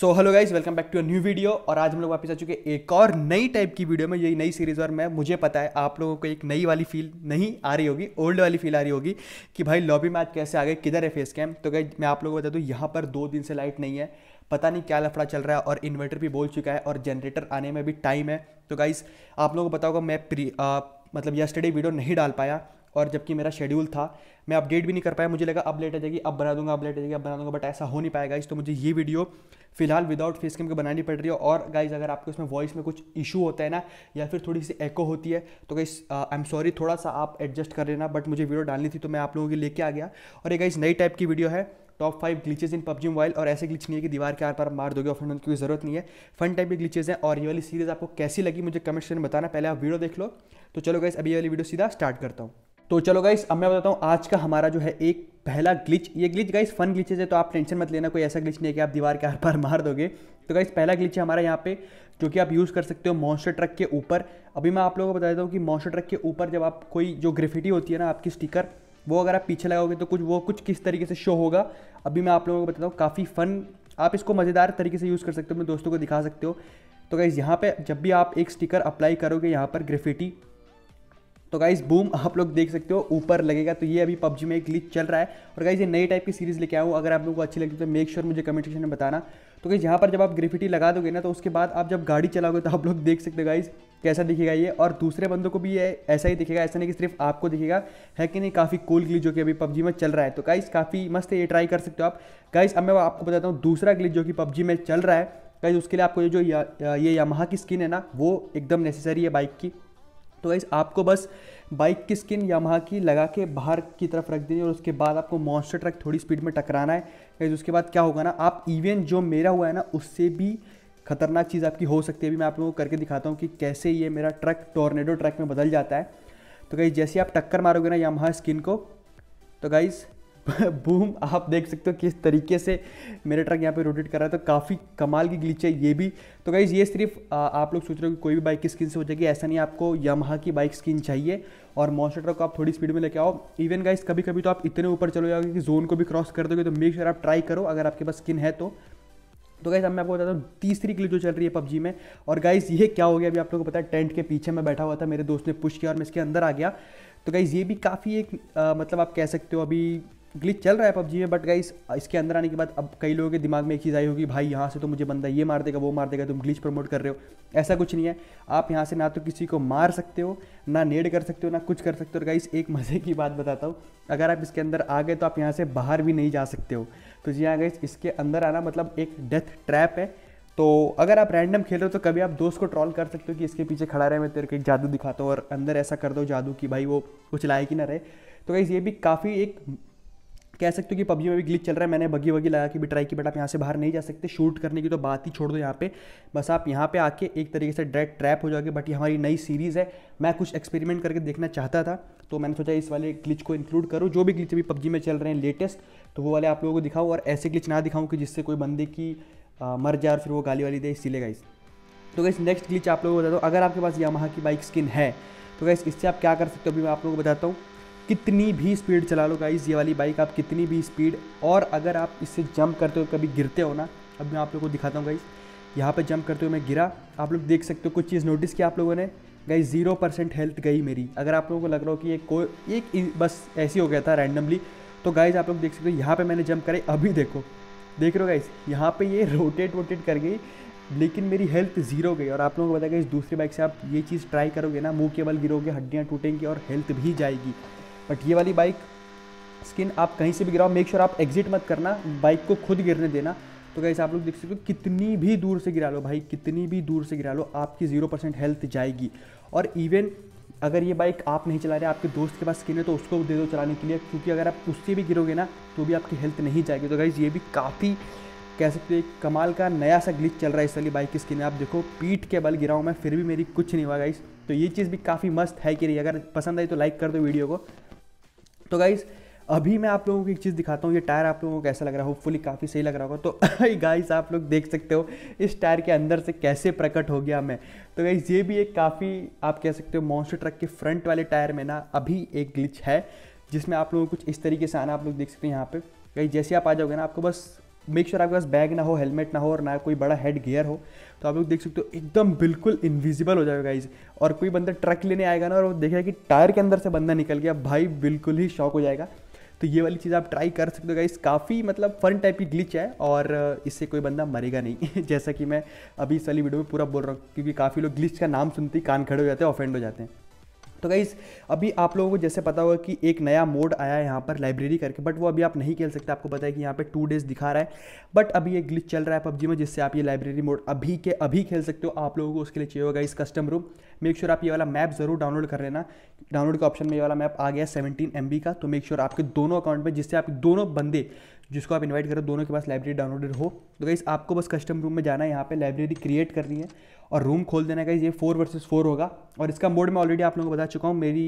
so hello guys welcome back to a new video और आज हम लोग वापस आ चुके हैं एक और नई टाइप की वीडियो में यही नई सीरीज़ और मैं मुझे पता है आप लोगों को एक नई वाली फील नहीं आ रही होगी ओल्ड वाली फील आ रही होगी कि भाई लॉबी में आज कैसे आ गए किधर है फेस कैम तो गाइज मैं आप लोगों को बता दूँ यहाँ पर दो दिन से लाइट नहीं है पता नहीं क्या लफड़ा चल रहा है और इन्वर्टर भी बोल चुका है और जनरेटर आने में भी टाइम है तो गाइज़ आप लोगों को पता होगा मैं प्री मतलब यस्टरडे वीडियो नहीं डाल पाया और जबकि मेरा शेड्यूल था मैं अपडेट भी नहीं कर पाया मुझे लगा अब लेट आ जाएगी अब बना दूंगा अब लेट आ जाएगी अब बना दूंगा बट ऐसा हो नहीं पाएगा इस तो मुझे ये वीडियो फिलहाल विदाउट फेस कैम के बनानी पड़ रही है और गाइज अगर आपको इसमें वॉइस में कुछ इशू होता है ना या फिर थोड़ी सी एको होती है तो गाइज आई एम सॉरी थोड़ा सा आप एडजस्ट कर लेना बट मुझे वीडियो डालनी थी तो मैं आप लोगों के लेके आ गया और ये गाइज नई टाइप की वीडियो है top five glitches in PUBG mobile और ऐसे ग्लिच नहीं है कि दीवार के आर पर मार दोगे और फन की जरूरत नहीं है फन टाइप की ग्लीचेज हैं और ये वाली सीरीज आपको कैसी लगी मुझे कमेंट सेक्शन में बताना पहले आप वीडियो देख लो तो चलो गाइस अभी ये वाली वीडियो सीधा स्टार्ट करता हूँ तो चलो गाइस अब मैं बताता हूँ आज का हमारा जो है एक पहला ग्लिच ये ग्लिच गाइस फन ग्लिचेज है तो आप टेंशन मत लेना कोई ऐसा ग्लिच नहीं है कि आप दीवार के हर बार मार दोगे तो गाइस पहला ग्लिच है हमारा यहाँ पे जो कि आप यूज़ कर सकते हो मॉन्स्टर ट्रक के ऊपर अभी मैं आप लोगों को बता देता हूँ कि मॉन्स्टर ट्रक के ऊपर जब आप कोई जो ग्रेफिटी होती है ना आपकी स्टिकर वो अगर आप पीछे लगाओगे तो कुछ वो कुछ किस तरीके से शो होगा अभी मैं आप लोगों को बताता हूँ काफ़ी फन आप इसको मज़ेदार तरीके से यूज़ कर सकते हो अपने दोस्तों को दिखा सकते हो तो गाइज़ यहाँ पर जब भी आप एक स्टिकर अप्लाई करोगे यहाँ पर ग्रेफिटी तो गाइज बूम आप लोग देख सकते हो ऊपर लगेगा तो ये अभी पबजी में एक ग्लिच चल रहा है और गाइज ये नई टाइप की सीरीज़ लेके आऊँ अगर आप लोगों को अच्छी लगी तो मेक श्योर मुझे कमेंट सेक्शन में बताना तो गाइज यहाँ पर जब आप ग्रेफिटी लगा दोगे ना तो उसके बाद आप जब गाड़ी चलाओगे तो आप लोग देख सकते हो गाइज़ कैसा दिखेगा ये और दूसरे बंदों को भी ये ऐसा ही दिखेगा ऐसा नहीं कि सिर्फ आपको दिखेगा है कि नहीं काफ़ी कूल ग्लिच जो कि अभी पबजी में चल रहा है तो गाइज़ काफ़ी मस्त है ये ट्राई कर सकते हो आप गाइज़ अब मैं आपको बताता हूँ दूसरा ग्लिच जो कि पबजी में चल रहा है गाइज़ उसके लिए आपको ये जो या, ये यामाहा की स्किन है ना वो एकदम नेसेसरी है बाइक की तो गाइस आपको बस बाइक की स्किन यामाहा की लगा के बाहर की तरफ रख देनी और उसके बाद आपको मॉन्स्टर ट्रक थोड़ी स्पीड में टकराना है गाइस उसके बाद क्या होगा ना आप इवन जो मेरा हुआ है ना उससे भी खतरनाक चीज़ आपकी हो सकती है अभी मैं आप लोगों को करके दिखाता हूँ कि कैसे ये मेरा ट्रक टोर्नेडो ट्रक में बदल जाता है तो गाइज़ जैसे आप टक्कर मारोगे ना यामहा स्किन को तो गाइज़ बूम आप देख सकते हो किस तरीके से मेरा ट्रक यहाँ पे रोटेट कर रहा है तो काफ़ी कमाल की ग्लिच है ये भी तो गाइज़ ये सिर्फ आप लोग सोच रहे हो कि कोई भी बाइक की स्किन से हो जाएगी ऐसा नहीं आपको यमहा की बाइक स्किन चाहिए और मॉन्स्टर ट्रक को आप थोड़ी स्पीड में लेके आओ इवन गाइज कभी कभी तो आप इतने ऊपर चले जाओगे कि जोन को भी क्रॉस कर दोगे तो मेक श्योर आप ट्राई करो अगर आपके पास स्किन है तो तो गाइज़ अब मैं आपको बताता हूँ तीसरी क्लिप जो चल रही है पबजी में और गाइज़ ये क्या हो गया अभी आप लोगों को पता है टेंट के पीछे मैं बैठा हुआ था मेरे दोस्त ने पुश किया और मैं इसके अंदर आ गया तो गाइज़ ये भी काफ़ी एक आ, मतलब आप कह सकते हो अभी ग्लिच चल रहा है पबजी में बट गाइस इसके अंदर आने के बाद अब कई लोगों के दिमाग में एक चीज़ आई होगी भाई यहाँ से तो मुझे बंदा ये मार देगा वो मार देगा तुम ग्लिच प्रमोट कर रहे हो ऐसा कुछ नहीं है आप यहाँ से ना तो किसी को मार सकते हो ना नेड कर सकते हो ना कुछ कर सकते हो और गाइस एक मज़े की बात बताता हूँ अगर आप इसके अंदर आ गए तो आप यहाँ से बाहर भी नहीं जा सकते हो तो जी हाँ गाइस इसके अंदर आना मतलब एक डेथ ट्रैप है तो अगर आप रैंडम खेल रहे हो तो कभी आप दोस्त को ट्रॉल कर सकते हो कि इसके पीछे खड़ा रहे मैं तेरे को एक जादू दिखाता हूँ और अंदर ऐसा कर दो जादू कि भाई वो कुछ लाए कि ना रहे तो गाइज़ ये भी काफ़ी एक कह सकते हो कि पबजी में भी ग्लिच चल रहा है मैंने बगी वगी लगा कि भी ट्राई की बट आप यहाँ से बाहर नहीं जा सकते शूट करने की तो बात ही छोड़ दो यहाँ पे बस आप यहाँ पे आके एक तरीके से डायरेक्ट ट्रैप हो जाओगे बट ये हमारी नई सीरीज़ है मैं कुछ एक्सपेरिमेंट करके देखना चाहता था तो मैंने सोचा इस वाले ग्लिच को इंक्लूड करो जो भी ग्लिच अभी पबजी में चल रहे हैं लेटेस्ट तो वो वाले आप लोगों को दिखाऊँ और ऐसे ग्लिच ना दिखाऊँ कि जिससे कोई बंदे की मर जाए और फिर वो गाली वाली दे लेगा इस तो गैस नेक्स्ट ग्लिच आप लोगों को बता दो अगर आपके पास यामाहा की बाइक स्किन है तो गैस इससे आप क्या कर सकते हो अभी मैं आप लोगों को बताता हूँ कितनी भी स्पीड चला लो गाइज़ ये वाली बाइक आप कितनी भी स्पीड और अगर आप इससे जंप करते हो कभी गिरते हो ना अब मैं आप लोग को दिखाता हूँ गाइज़ यहाँ पर जंप करते हुए मैं गिरा आप लोग देख सकते हो कुछ चीज़ नोटिस किया आप लोगों ने गई जीरो परसेंट हेल्थ गई मेरी अगर आप लोगों को लग रहा हो कि ये कोई एक बस ऐसी हो गया था रैंडमली तो गाइज आप लोग देख सकते हो यहाँ पे मैंने जंप करे अभी देखो देख रहे हो गाइज यहाँ पे ये रोटेट वोटेट कर गई लेकिन मेरी हेल्थ जीरो गई और आप लोगों को बताया गया इस दूसरी बाइक से आप ये चीज़ ट्राई करोगे ना मुँह केवल गिरोगे हड्डियाँ टूटेंगी और हेल्थ भी जाएगी बट ये वाली बाइक स्किन आप कहीं से भी गिराओ मेक श्योर आप एग्जिट मत करना बाइक को खुद गिरने देना तो कैसे आप लोग देख सकते हो कितनी भी दूर से गिरा लो भाई कितनी भी दूर से गिरा लो आपकी ज़ीरो परसेंट हेल्थ जाएगी और इवन अगर ये बाइक आप नहीं चला रहे आपके दोस्त के पास स्किन है तो उसको दे दो चलाने के लिए क्योंकि अगर आप उससे भी गिरोगे ना तो भी आपकी हेल्थ नहीं जाएगी तो गाइज़ ये भी काफ़ी कह सकते हो कमाल का नया सा ग्लिच चल रहा है इस वाली बाइक की स्किन आप देखो पीठ के बल गिराऊँ मैं फिर भी मेरी कुछ नहीं हुआ गाइस तो ये चीज़ भी काफ़ी मस्त है कि नहीं अगर पसंद आई तो लाइक कर दो वीडियो को तो गाइज़ अभी मैं आप लोगों को एक चीज़ दिखाता हूँ ये टायर आप लोगों को कैसा लग रहा हो फुली काफ़ी सही लग रहा होगा तो गाइस आप लोग देख सकते हो इस टायर के अंदर से कैसे प्रकट हो गया मैं तो गाइस ये भी एक काफ़ी आप कह सकते हो मॉन्स्टर ट्रक के फ्रंट वाले टायर में ना अभी एक ग्लिच है जिसमें आप लोगों को कुछ इस तरीके से आना आप लोग देख सकते हैं यहाँ पर कहीं जैसे आप आ जाओगे ना आपको बस मेक श्योर आपके पास बैग ना हो हेलमेट ना हो और ना कोई बड़ा हेड गियर हो तो आप लोग देख सकते हो एकदम बिल्कुल इनविजिबल हो जाएगा गाइज और कोई बंदा ट्रक लेने आएगा ना और वो देखेगा कि टायर के अंदर से बंदा निकल गया भाई बिल्कुल ही शॉक हो जाएगा तो ये वाली चीज़ आप ट्राई कर सकते हो गाइस काफ़ी मतलब फन टाइप की ग्लिच है और इससे कोई बंदा मरेगा नहीं जैसा कि मैं अभी इस वाली वीडियो में पूरा बोल रहा हूँ क्योंकि काफ़ी लोग ग्लिच का नाम सुनते ही कान खड़े हो जाते हैं ऑफेंड हो जाते हैं तो गाइज़ अभी आप लोगों को जैसे पता होगा कि एक नया मोड आया है यहाँ पर लाइब्रेरी करके बट वो अभी आप नहीं खेल सकते आपको पता है कि यहाँ पे टू डेज़ दिखा रहा है बट अभी ये ग्लिच चल रहा है पबजी में जिससे आप ये लाइब्रेरी मोड अभी के अभी खेल सकते हो आप लोगों को उसके लिए चाहिए होगा इस कस्टम रूम मेक श्योर आप ये वाला मैप ज़रूर डाउनलोड कर लेना डाउनलोड का ऑप्शन में ये वाला मैप आ गया है एम का तो मेक श्योर आपके दोनों अकाउंट में जिससे आप दोनों बंदे जिसको आप इनवाइट करो दोनों के पास लाइब्रेरी डाउनलोडेड हो तो गाइज़ आपको बस कस्टम रूम में जाना है यहाँ पे लाइब्रेरी क्रिएट करनी है और रूम खोल देना गाइज़ ये फोर वर्सेस फोर होगा और इसका मोड मैं ऑलरेडी आप लोगों को बता चुका हूँ मेरी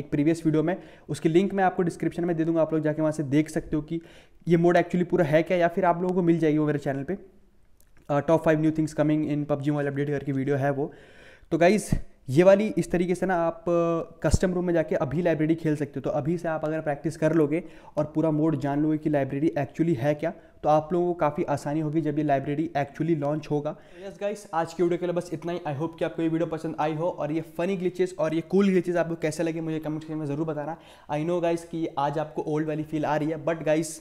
एक प्रीवियस वीडियो में उसकी लिंक मैं आपको डिस्क्रिप्शन में दे दूँगा आप लोग जाके वहाँ से देख सकते हो कि ये मोड एक्चुअली पूरा है क्या या फिर आप लोगों को मिल जाएगी वो मेरे चैनल पर top five new things coming in PUBG mobile update करके वीडियो है वो तो गाइज़ ये वाली इस तरीके से ना आप कस्टम रूम में जाके अभी लाइब्रेरी खेल सकते हो तो अभी से आप अगर प्रैक्टिस कर लोगे और पूरा मोड जान लोगे कि लाइब्रेरी एक्चुअली है क्या तो आप लोगों को काफ़ी आसानी होगी जब ये लाइब्रेरी एक्चुअली लॉन्च होगा यस गाइस आज की वीडियो के लिए बस इतना ही आई होप कि आपको ये वीडियो पसंद आई हो और ये फनी ग्लिचेस और ये कूल ग्लिचेस आपको कैसे लगे मुझे कमेंट सेक्शन में ज़रूर बताना आई नो गाइस कि आज आपको ओल्ड वाली फील आ रही है बट गाइस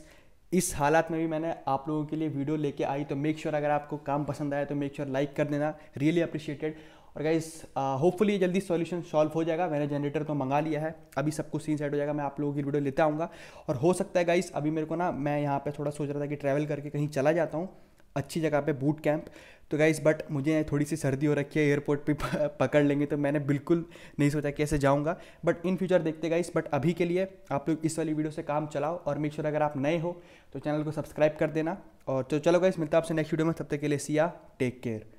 इस हालात में भी मैंने आप लोगों के लिए वीडियो लेके आई तो मेक श्योर sure अगर आपको काम पसंद आया तो मेक श्योर लाइक कर देना रियली अप्रिशिएटेड और गाइस होपफुली uh, जल्दी सॉल्यूशन सॉल्व हो जाएगा मैंने जनरेटर तो मंगा लिया है अभी सब कुछ सीन सेट हो जाएगा मैं आप लोगों की वीडियो लेता आऊँगा और हो सकता है गाइस अभी मेरे को ना मैं यहाँ पर थोड़ा सोच रहा था कि ट्रैवल करके कहीं चला जाता हूँ अच्छी जगह पे बूट कैंप तो गाइस बट मुझे थोड़ी सी सर्दी हो रखी है एयरपोर्ट पे पकड़ लेंगे तो मैंने बिल्कुल नहीं सोचा कैसे जाऊंगा बट इन फ्यूचर देखते गाइस बट अभी के लिए आप लोग इस वाली वीडियो से काम चलाओ और मेक श्योर अगर आप नए हो तो चैनल को सब्सक्राइब कर देना और तो चलो गाइस मिलता है आपसे नेक्स्ट वीडियो में तब तक के लिए सिया टेक केयर